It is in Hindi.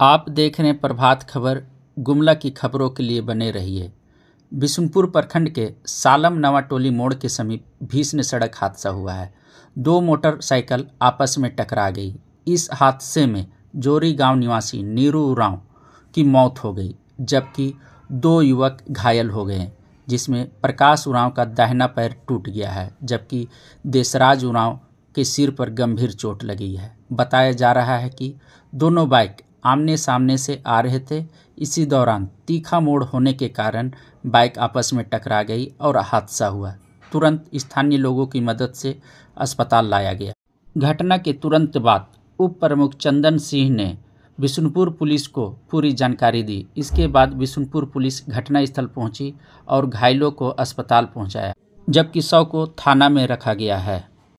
आप देख रहे हैं प्रभात खबर गुमला की खबरों के लिए बने रहिए बिशुनपुर प्रखंड के सालम नवा टोली मोड़ के समीप भीषण सड़क हादसा हुआ है दो मोटरसाइकिल आपस में टकरा गई इस हादसे में जोरी गांव निवासी नीरू राव की मौत हो गई जबकि दो युवक घायल हो गए जिसमें प्रकाश उराव का दाहिना पैर टूट गया है जबकि देसराज उराव के सिर पर गंभीर चोट लगी है बताया जा रहा है कि दोनों बाइक आमने सामने से आ रहे थे इसी दौरान तीखा मोड़ होने के कारण बाइक आपस में टकरा गई और हादसा हुआ तुरंत स्थानीय लोगों की मदद से अस्पताल लाया गया घटना के तुरंत बाद उप प्रमुख चंदन सिंह ने बिशुनपुर पुलिस को पूरी जानकारी दी इसके बाद बिशुनपुर पुलिस घटनास्थल पहुंची और घायलों को अस्पताल पहुंचाया जबकि सौ को थाना में रखा गया है